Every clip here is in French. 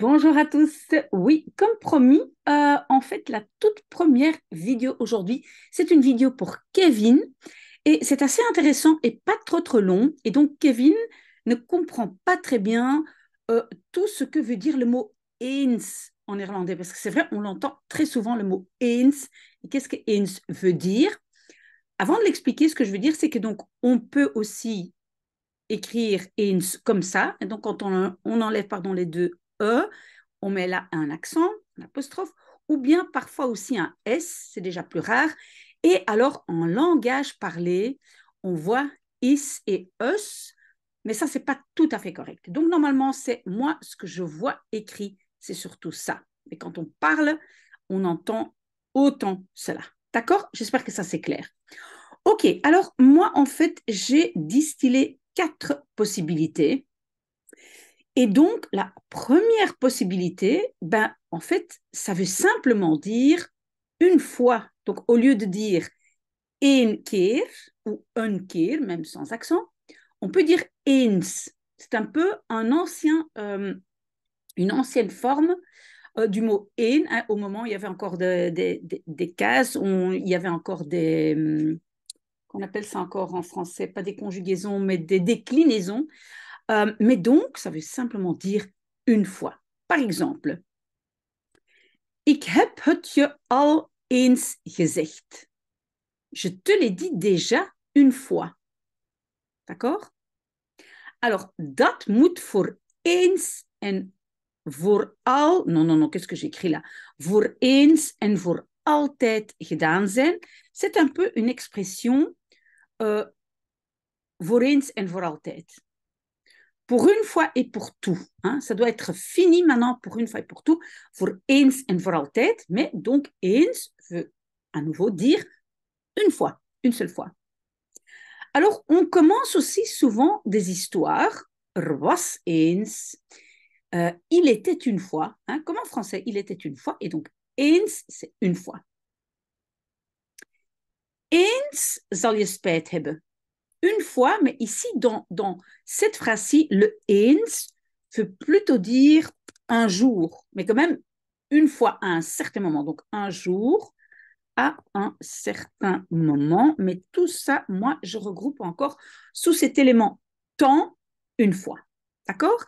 Bonjour à tous. Oui, comme promis, euh, en fait, la toute première vidéo aujourd'hui, c'est une vidéo pour Kevin. Et c'est assez intéressant et pas trop trop long. Et donc, Kevin ne comprend pas très bien euh, tout ce que veut dire le mot ins en irlandais Parce que c'est vrai, on l'entend très souvent le mot ins Et qu'est-ce que ins veut dire Avant de l'expliquer, ce que je veux dire, c'est que donc, on peut aussi écrire ins comme ça. Et donc, quand on, on enlève pardon, les deux E, on met là un accent, un apostrophe, ou bien parfois aussi un S, c'est déjà plus rare. Et alors, en langage parlé, on voit is et us, mais ça, n'est pas tout à fait correct. Donc, normalement, c'est moi, ce que je vois écrit, c'est surtout ça. Mais quand on parle, on entend autant cela. D'accord J'espère que ça, c'est clair. Ok, alors moi, en fait, j'ai distillé quatre possibilités et donc, la première possibilité, ben, en fait, ça veut simplement dire une fois. Donc, au lieu de dire in keer ou un keer, même sans accent, on peut dire ins. C'est un peu un ancien, euh, une ancienne forme euh, du mot in. Hein, au moment où il y avait encore des, des, cases, il y avait encore des. Hum, qu'on appelle ça encore en français, pas des conjugaisons, mais des déclinaisons. Euh, mais donc, ça veut simplement dire une fois. Par exemple, Ik heb het je al eens gezegd. Je te l'ai dit déjà une fois. D'accord Alors, dat moet voor eens en voor al. Non, non, non, qu'est-ce que j'écris là Voor eens en voor altijd gedaan zijn. C'est un peu une expression euh, voor eens en voor altijd pour une fois et pour tout. Hein. ça doit être fini maintenant pour une fois et pour tout, pour eens en voor altijd. Mais donc, eins veut à nouveau dire une fois, une seule fois. Alors, on commence aussi souvent des histoires. Er was eens. Euh, il était une fois. Hein. Comment en français, il était une fois. Et donc, eins, c'est une fois. Eens zal je spijt hebben une fois, mais ici, dans, cette phrase-ci, le ins veut plutôt dire un jour, mais quand même une fois à un certain moment. Donc un jour à un certain moment, mais tout ça, moi, je regroupe encore sous cet élément temps une fois. D'accord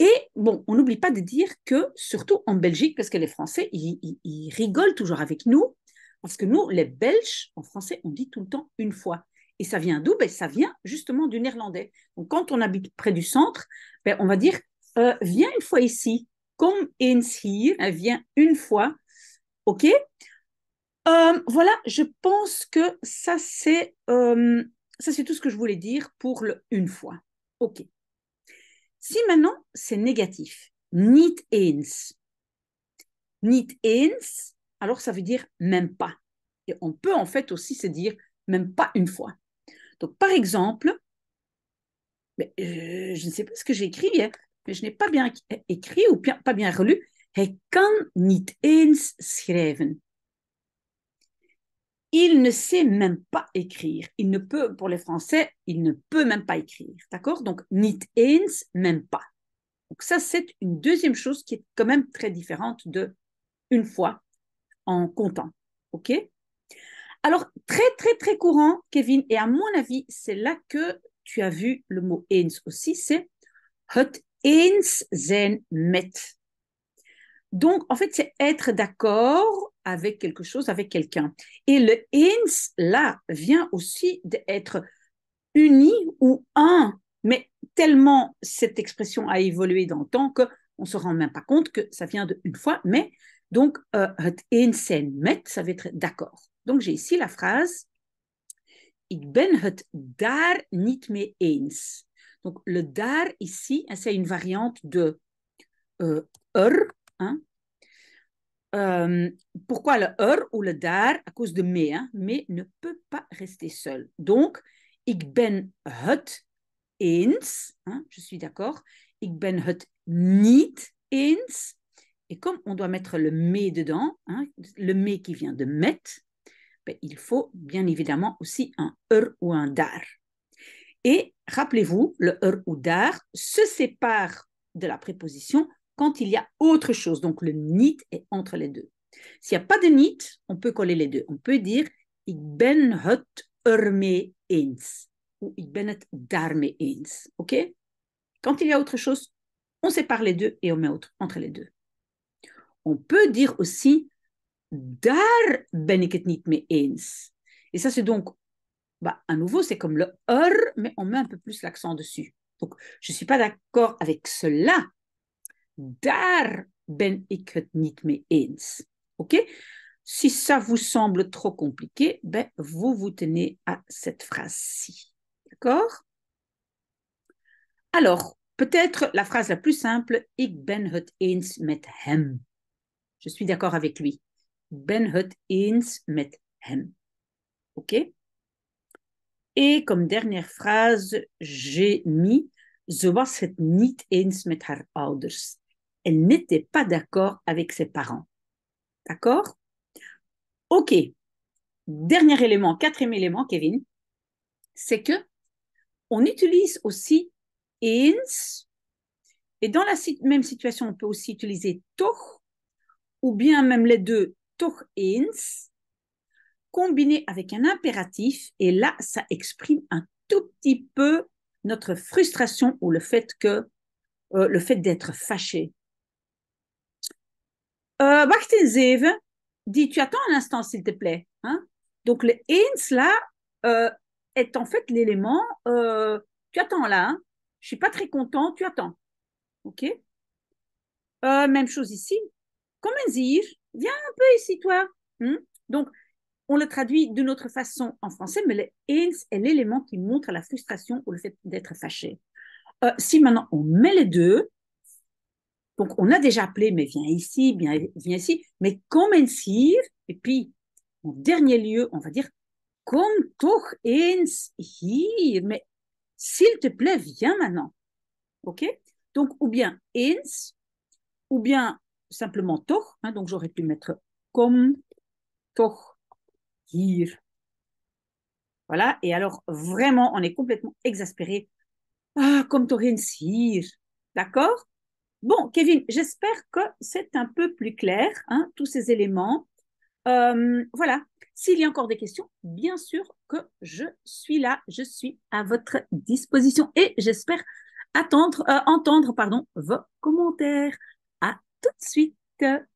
Et bon, on n'oublie pas de dire que, surtout en Belgique, parce que les Français, ils rigolent toujours avec nous, parce que nous, les Belges, en français, on dit tout le temps une fois. Et ça vient d'où ben, Ça vient justement du néerlandais. Donc quand on habite près du centre, ben, on va dire euh, viens une fois ici, comme eens hier, hein, viens une fois. OK euh, Voilà, je pense que ça c'est euh, ça c'est tout ce que je voulais dire pour le une fois. OK. Si maintenant c'est négatif, niet eens. Niet eens, alors ça veut dire même pas. Et on peut en fait aussi se dire même pas une fois. Donc, par exemple, euh, je ne sais pas ce que j'ai écrit, hein, mais je n'ai pas bien écrit ou pas bien relu. Et niet Il ne sait même pas écrire. Il ne peut, pour les Français, il ne peut même pas écrire. D'accord Donc, niet eens, même pas. Donc, ça, c'est une deuxième chose qui est quand même très différente de une fois en comptant. OK alors, très, très, très courant, Kevin, et à mon avis, c'est là que tu as vu le mot eens aussi, c'est het eens zijn met. Donc, en fait, c'est être d'accord avec quelque chose, avec quelqu'un. Et le ins », là, vient aussi d'être uni ou un, mais tellement cette expression a évolué dans le temps qu'on on se rend même pas compte que ça vient d'une fois, mais donc, het euh, zijn met, ça veut être d'accord. Donc j'ai ici la phrase Ik ben het daar niet mee eens. Donc le daar ici, hein, c'est une variante de euh, er. Hein. Euh, pourquoi le er ou le daar À cause de mais. Hein. Mais ne peut pas rester seul. Donc, ik ben het eens. je suis d'accord. Ik ben het niet eens. Et comme on doit mettre le mais dedans, le mais qui vient de met, il faut bien évidemment aussi un er ou un dar. Et rappelez-vous, le er ou dar se sépare de la préposition quand il y a autre chose. Donc le nit est entre les deux. S'il n'y a pas de nit, on peut coller les deux. On peut dire ik ben het er ou ik ben het eens. OK Quand il y a autre chose, on sépare les deux et on met autre, entre les deux. On peut dire aussi dar ben ik het niet mee eens. Et ça, c'est donc, bah, à nouveau, c'est comme le er, mais on met un peu plus l'accent dessus. Donc, je ne suis pas d'accord avec cela. dar ben ik het niet mee eens. OK Si ça vous semble trop compliqué, ben, vous vous tenez à cette phrase-ci. D'accord Alors, peut-être la phrase la plus simple, ik ben het eens met hem. Je suis d'accord avec lui ben het eens met hem. OK Et comme dernière phrase, j'ai mis ze was het niet eens met haar ouders. Elle n'était pas d'accord avec ses parents. D'accord OK. Dernier élément, quatrième élément, Kevin, c'est que on utilise aussi eens et dans la même situation, on peut aussi utiliser toch ou bien même les deux toch eens, combiné avec un impératif, et là, ça exprime un tout petit peu notre frustration ou le fait que euh, le fait d'être fâché. Euh, dit tu attends un instant s'il te plaît. Hein? Donc le eens là euh, est en fait l'élément euh, tu attends là, hein? je suis pas très content, tu attends. Ok. même chose ici. Comment dire viens un peu ici, toi. Hmm? Donc, on le traduit d'une autre façon en français, mais le ins est l'élément qui montre la frustration ou le fait d'être fâché. Euh, si maintenant on met les deux, donc on a déjà appelé, mais viens ici, viens, viens ici, mais ici et puis en dernier lieu, on va dire, comme toch ins hier, mais s'il te plaît, viens maintenant. OK Donc, ou bien ins » ou bien simplement toch, hein, donc j'aurais pu mettre comme toch hier. Voilà, et alors vraiment, on est complètement exaspéré. Ah, comme toch hier. D'accord Bon, Kevin, j'espère que c'est un peu plus clair, hein, tous ces éléments. Euh, voilà, s'il y a encore des questions, bien sûr que je suis là, je suis à votre disposition et j'espère attendre, euh, entendre pardon, vos commentaires tout de suite.